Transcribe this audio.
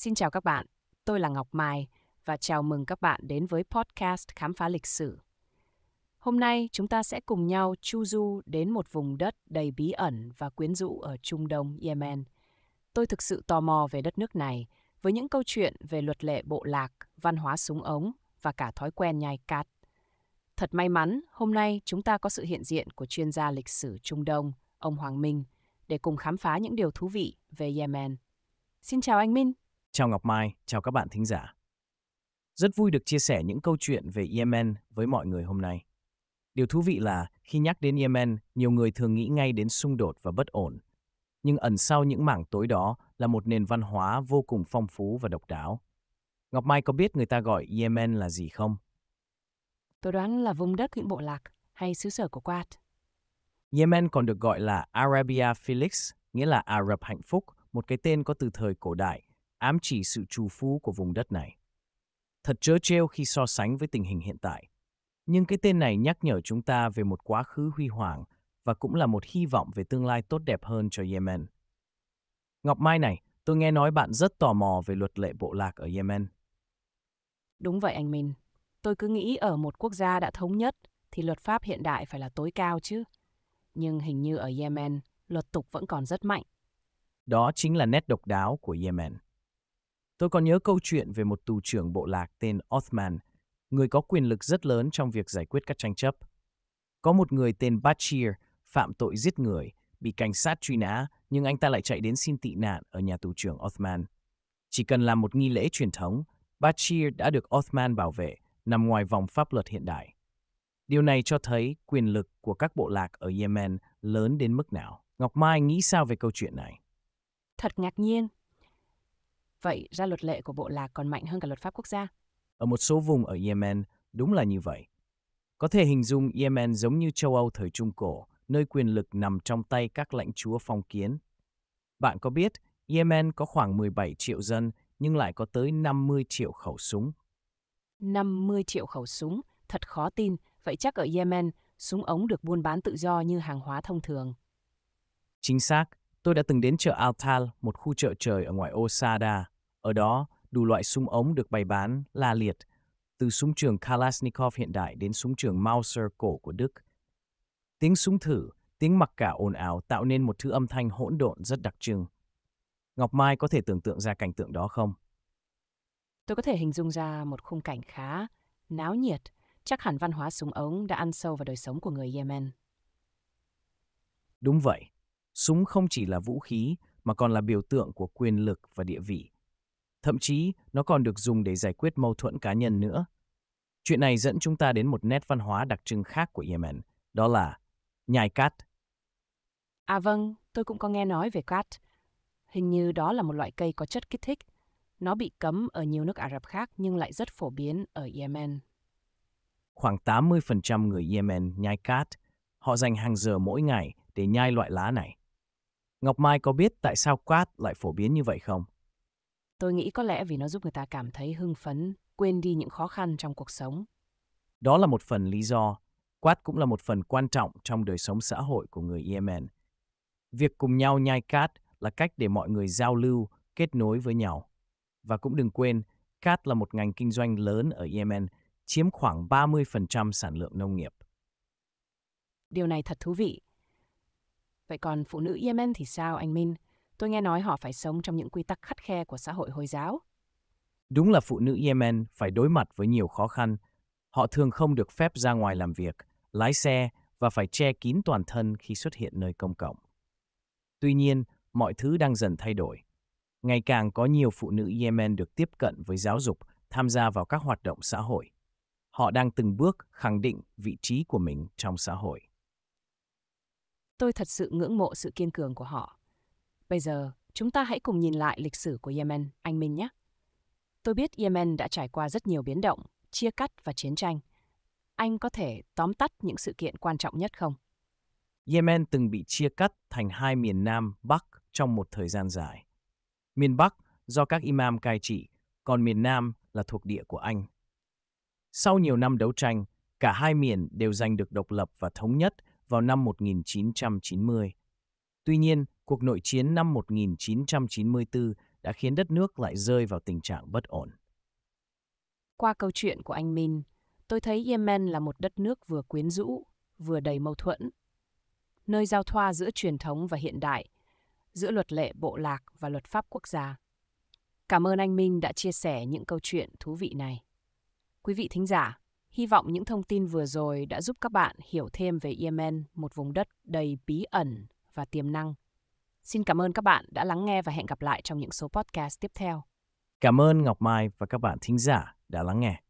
Xin chào các bạn, tôi là Ngọc Mai và chào mừng các bạn đến với podcast Khám phá lịch sử. Hôm nay chúng ta sẽ cùng nhau chu du đến một vùng đất đầy bí ẩn và quyến rũ ở Trung Đông, Yemen. Tôi thực sự tò mò về đất nước này với những câu chuyện về luật lệ bộ lạc, văn hóa súng ống và cả thói quen nhai cát. Thật may mắn, hôm nay chúng ta có sự hiện diện của chuyên gia lịch sử Trung Đông, ông Hoàng Minh, để cùng khám phá những điều thú vị về Yemen. Xin chào anh Minh. Chào Ngọc Mai, chào các bạn thính giả. Rất vui được chia sẻ những câu chuyện về Yemen với mọi người hôm nay. Điều thú vị là khi nhắc đến Yemen, nhiều người thường nghĩ ngay đến xung đột và bất ổn. Nhưng ẩn sau những mảng tối đó là một nền văn hóa vô cùng phong phú và độc đáo. Ngọc Mai có biết người ta gọi Yemen là gì không? Tôi đoán là vùng đất huyện Bộ Lạc hay xứ sở của Quad. Yemen còn được gọi là Arabia Felix, nghĩa là Ả Rập hạnh phúc, một cái tên có từ thời cổ đại ám chỉ sự trù phú của vùng đất này. Thật chớ trêu khi so sánh với tình hình hiện tại. Nhưng cái tên này nhắc nhở chúng ta về một quá khứ huy hoàng và cũng là một hy vọng về tương lai tốt đẹp hơn cho Yemen. Ngọc Mai này, tôi nghe nói bạn rất tò mò về luật lệ bộ lạc ở Yemen. Đúng vậy anh Minh. Tôi cứ nghĩ ở một quốc gia đã thống nhất thì luật pháp hiện đại phải là tối cao chứ. Nhưng hình như ở Yemen, luật tục vẫn còn rất mạnh. Đó chính là nét độc đáo của Yemen. Tôi còn nhớ câu chuyện về một tù trưởng bộ lạc tên Othman, người có quyền lực rất lớn trong việc giải quyết các tranh chấp. Có một người tên Bashir phạm tội giết người, bị cảnh sát truy nã, nhưng anh ta lại chạy đến xin tị nạn ở nhà tù trưởng Othman. Chỉ cần làm một nghi lễ truyền thống, Bashir đã được Othman bảo vệ, nằm ngoài vòng pháp luật hiện đại. Điều này cho thấy quyền lực của các bộ lạc ở Yemen lớn đến mức nào. Ngọc Mai nghĩ sao về câu chuyện này? Thật ngạc nhiên, Vậy ra luật lệ của bộ lạc còn mạnh hơn cả luật pháp quốc gia. Ở một số vùng ở Yemen, đúng là như vậy. Có thể hình dung Yemen giống như châu Âu thời Trung Cổ, nơi quyền lực nằm trong tay các lãnh chúa phong kiến. Bạn có biết Yemen có khoảng 17 triệu dân nhưng lại có tới 50 triệu khẩu súng. 50 triệu khẩu súng, thật khó tin, vậy chắc ở Yemen, súng ống được buôn bán tự do như hàng hóa thông thường. Chính xác, tôi đã từng đến chợ Al một khu chợ trời ở ngoài Osada, ở đó, đủ loại súng ống được bày bán, la liệt, từ súng trường Kalashnikov hiện đại đến súng trường Mauser cổ của Đức. Tiếng súng thử, tiếng mặc cả ồn ào tạo nên một thứ âm thanh hỗn độn rất đặc trưng. Ngọc Mai có thể tưởng tượng ra cảnh tượng đó không? Tôi có thể hình dung ra một khung cảnh khá náo nhiệt, chắc hẳn văn hóa súng ống đã ăn sâu vào đời sống của người Yemen. Đúng vậy, súng không chỉ là vũ khí mà còn là biểu tượng của quyền lực và địa vị. Thậm chí, nó còn được dùng để giải quyết mâu thuẫn cá nhân nữa. Chuyện này dẫn chúng ta đến một nét văn hóa đặc trưng khác của Yemen, đó là nhai cát. À vâng, tôi cũng có nghe nói về cát. Hình như đó là một loại cây có chất kích thích. Nó bị cấm ở nhiều nước Ả Rập khác nhưng lại rất phổ biến ở Yemen. Khoảng 80% người Yemen nhai cát. Họ dành hàng giờ mỗi ngày để nhai loại lá này. Ngọc Mai có biết tại sao cát lại phổ biến như vậy không? Tôi nghĩ có lẽ vì nó giúp người ta cảm thấy hưng phấn, quên đi những khó khăn trong cuộc sống. Đó là một phần lý do. Quát cũng là một phần quan trọng trong đời sống xã hội của người Yemen. Việc cùng nhau nhai cát là cách để mọi người giao lưu, kết nối với nhau. Và cũng đừng quên, cát là một ngành kinh doanh lớn ở Yemen, chiếm khoảng 30% sản lượng nông nghiệp. Điều này thật thú vị. Vậy còn phụ nữ Yemen thì sao anh Minh? Tôi nghe nói họ phải sống trong những quy tắc khắt khe của xã hội Hồi giáo. Đúng là phụ nữ Yemen phải đối mặt với nhiều khó khăn. Họ thường không được phép ra ngoài làm việc, lái xe và phải che kín toàn thân khi xuất hiện nơi công cộng. Tuy nhiên, mọi thứ đang dần thay đổi. Ngày càng có nhiều phụ nữ Yemen được tiếp cận với giáo dục, tham gia vào các hoạt động xã hội. Họ đang từng bước khẳng định vị trí của mình trong xã hội. Tôi thật sự ngưỡng mộ sự kiên cường của họ. Bây giờ, chúng ta hãy cùng nhìn lại lịch sử của Yemen, anh Minh nhé. Tôi biết Yemen đã trải qua rất nhiều biến động, chia cắt và chiến tranh. Anh có thể tóm tắt những sự kiện quan trọng nhất không? Yemen từng bị chia cắt thành hai miền Nam, Bắc trong một thời gian dài. Miền Bắc do các imam cai trị, còn miền Nam là thuộc địa của Anh. Sau nhiều năm đấu tranh, cả hai miền đều giành được độc lập và thống nhất vào năm 1990 Tuy nhiên, cuộc nội chiến năm 1994 đã khiến đất nước lại rơi vào tình trạng bất ổn. Qua câu chuyện của anh Min, tôi thấy Yemen là một đất nước vừa quyến rũ, vừa đầy mâu thuẫn. Nơi giao thoa giữa truyền thống và hiện đại, giữa luật lệ bộ lạc và luật pháp quốc gia. Cảm ơn anh Minh đã chia sẻ những câu chuyện thú vị này. Quý vị thính giả, hy vọng những thông tin vừa rồi đã giúp các bạn hiểu thêm về Yemen, một vùng đất đầy bí ẩn và tiềm năng. Xin cảm ơn các bạn đã lắng nghe và hẹn gặp lại trong những số podcast tiếp theo. Cảm ơn Ngọc Mai và các bạn thính giả đã lắng nghe.